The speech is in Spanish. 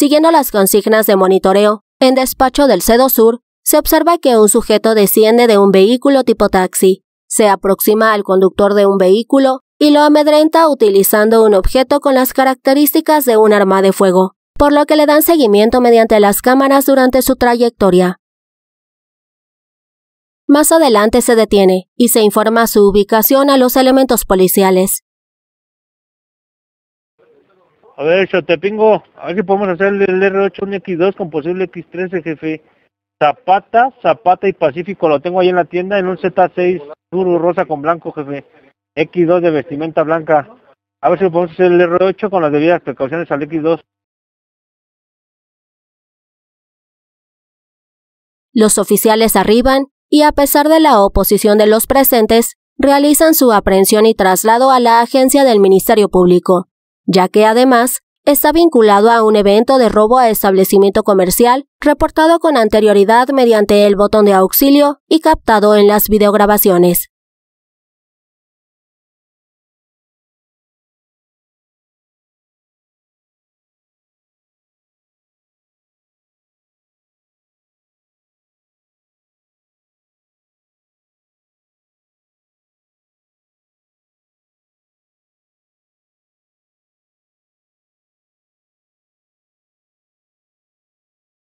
Siguiendo las consignas de monitoreo, en despacho del Cedo Sur, se observa que un sujeto desciende de un vehículo tipo taxi, se aproxima al conductor de un vehículo y lo amedrenta utilizando un objeto con las características de un arma de fuego, por lo que le dan seguimiento mediante las cámaras durante su trayectoria. Más adelante se detiene y se informa su ubicación a los elementos policiales. A ver, Chotepingo, a ver si podemos hacer el R8, un X2 con posible X13, jefe. Zapata, Zapata y Pacífico, lo tengo ahí en la tienda, en un Z6 duro rosa con blanco, jefe. X2 de vestimenta blanca. A ver si podemos hacer el R8 con las debidas precauciones al X2. Los oficiales arriban y a pesar de la oposición de los presentes, realizan su aprehensión y traslado a la agencia del Ministerio Público ya que además está vinculado a un evento de robo a establecimiento comercial reportado con anterioridad mediante el botón de auxilio y captado en las videograbaciones.